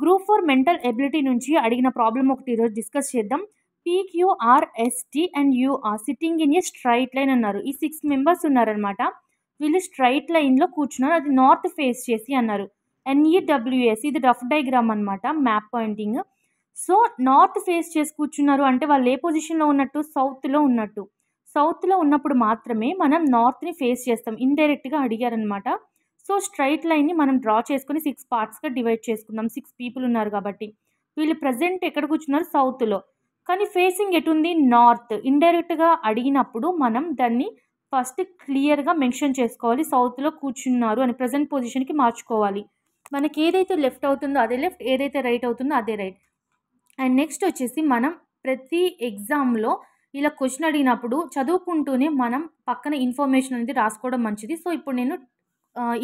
group four mental ability నుంచి అడిగిన problem ఒకటి ఈరోజు డిస్కస్ చేద్దాం PQRST and U are sitting in a straight line అన్నారు ఈ సిక్స్ మెంబర్స్ ఉన్నారనమాట వీళ్ళు స్ట్రైట్ లైన్లో కూర్చున్నారు అది నార్త్ ఫేస్ చేసి అన్నారు ఎన్ఈడబ్ల్యూఎస్ e ఇది రఫ్ డైగ్రామ్ అనమాట map pointing so north face చేసి కూర్చున్నారు అంటే వాళ్ళు ఏ పొజిషన్లో ఉన్నట్టు సౌత్లో ఉన్నట్టు సౌత్లో ఉన్నప్పుడు మాత్రమే మనం నార్త్ని ఫేస్ చేస్తాం ఇండైరెక్ట్గా అడిగారనమాట సో స్ట్రైట్ లైన్ని మనం డ్రా చేసుకుని సిక్స్ పార్ట్స్గా డివైడ్ చేసుకుందాం సిక్స్ పీపుల్ ఉన్నారు కాబట్టి వీళ్ళు ప్రజెంట్ ఎక్కడ కూర్చున్నారు సౌత్లో కానీ ఫేసింగ్ ఎటుంది నార్త్ ఇండైరెక్ట్గా అడిగినప్పుడు మనం దాన్ని ఫస్ట్ క్లియర్గా మెన్షన్ చేసుకోవాలి సౌత్లో కూర్చున్నారు అని ప్రజెంట్ పొజిషన్కి మార్చుకోవాలి మనకి ఏదైతే లెఫ్ట్ అవుతుందో అదే లెఫ్ట్ ఏదైతే రైట్ అవుతుందో అదే రైట్ అండ్ నెక్స్ట్ వచ్చేసి మనం ప్రతి ఎగ్జామ్లో ఇలా క్వశ్చన్ అడిగినప్పుడు చదువుకుంటూనే మనం పక్కన ఇన్ఫర్మేషన్ అనేది రాసుకోవడం మంచిది సో ఇప్పుడు నేను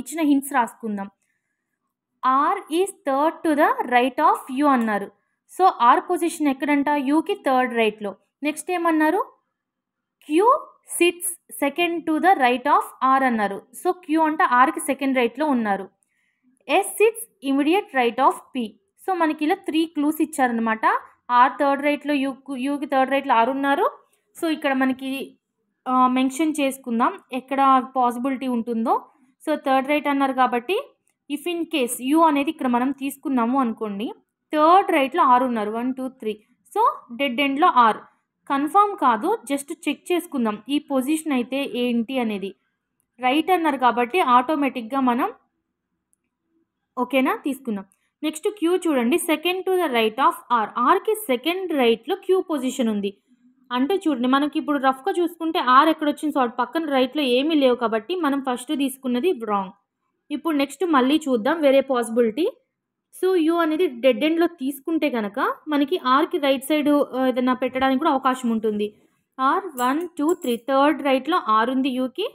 ఇచ్చిన హింట్స్ రాసుకుందాం R is third to the right of U అన్నారు సో ఆర్ పొజిషన్ ఎక్కడంట యూకి థర్డ్ రైట్లో నెక్స్ట్ ఏమన్నారు Q sits second to the right of R అన్నారు సో క్యూ అంటే ఆర్కి సెకండ్ రైట్లో ఉన్నారు S sits immediate right of P so మనకి ఇలా త్రీ క్లూస్ ఇచ్చారనమాట ఆర్ థర్డ్ రైట్లో యూ యూకి థర్డ్ రైట్లో ఆరు ఉన్నారు సో ఇక్కడ మనకి మెన్షన్ చేసుకుందాం ఎక్కడ పాసిబిలిటీ ఉంటుందో సో థర్డ్ రైట్ అన్నారు కాబట్టి ఇఫ్ ఇన్ కేస్ యూ అనేది ఇక్కడ మనం తీసుకున్నాము అనుకోండి థర్డ్ రైట్లో ఆరు ఉన్నారు one two three so dead ఎండ్లో ఆరు కన్ఫామ్ కాదు జస్ట్ చెక్ చేసుకుందాం ఈ పొజిషన్ అయితే ఏంటి అనేది రైట్ అన్నారు కాబట్టి ఆటోమేటిక్గా మనం ఓకేనా తీసుకున్నాం నెక్స్ట్ క్యూ చూడండి second to the right of R ఆర్కి సెకండ్ రైట్లో క్యూ పొజిషన్ ఉంది అంటే చూడండి మనకి ఇప్పుడు రఫ్గా చూసుకుంటే ఆర్ ఎక్కడ వచ్చింది సో అటు పక్కన రైట్లో ఏమీ లేవు కాబట్టి మనం ఫస్ట్ తీసుకున్నది రాంగ్ ఇప్పుడు నెక్స్ట్ మళ్ళీ చూద్దాం వేరే పాసిబిలిటీ సో యూ అనేది డెడ్ ఎండ్లో తీసుకుంటే కనుక మనకి ఆర్కి రైట్ సైడ్ ఏదైనా పెట్టడానికి కూడా అవకాశం ఉంటుంది R one two three third రైట్లో ఆర్ ఉంది యూకి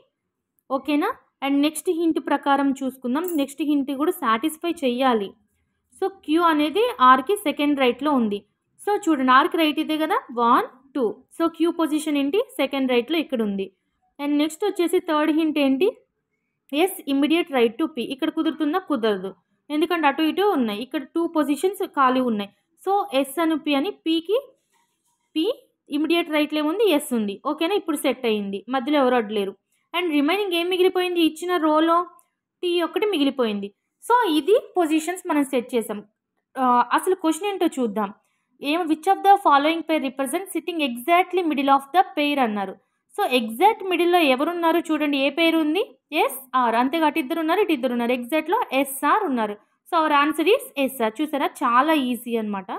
ఓకేనా అండ్ నెక్స్ట్ హింట్ ప్రకారం చూసుకుందాం నెక్స్ట్ హింట్ కూడా సాటిస్ఫై చేయాలి సో క్యూ అనేది ఆర్కి సెకండ్ రైట్లో ఉంది సో చూడండి ఆర్కి రైట్ ఇదే కదా one two so Q position ఏంటి సెకండ్ రైట్లో ఇక్కడ ఉంది అండ్ నెక్స్ట్ వచ్చేసి థర్డ్ హింట్ ఏంటి S immediate right to P ఇక్కడ కుదురుతుందా కుదరదు ఎందుకంటే అటు ఇటు ఉన్నాయి ఇక్కడ టూ పొజిషన్స్ ఖాళీ ఉన్నాయి సో ఎస్ అని పి అని పీకి పి ఇమ్మీడియట్ రైట్లో ఏముంది ఎస్ ఉంది ఓకేనా ఇప్పుడు సెట్ అయ్యింది మధ్యలో ఎవరు అడ్డలేరు అండ్ రిమైనింగ్ ఏం మిగిలిపోయింది ఇచ్చిన రోలో టీ ఒకటి మిగిలిపోయింది సో ఇది పొజిషన్స్ మనం సెట్ చేసాం అసలు క్వశ్చన్ ఏంటో చూద్దాం ఏం which of the following pair represent sitting exactly middle of the pair అన్నారు సో ఎగ్జాక్ట్ మిడిల్లో ఎవరున్నారు చూడండి ఏ పేరు ఉంది ఎస్ ఆర్ అంతేకాటి ఇద్దరు ఉన్నారు ఇటు ఇద్దరు ఉన్నారు ఎగ్జాక్ట్లో ఎస్ఆర్ ఉన్నారు so our answer is SR చూసారా చాలా ఈజీ అనమాట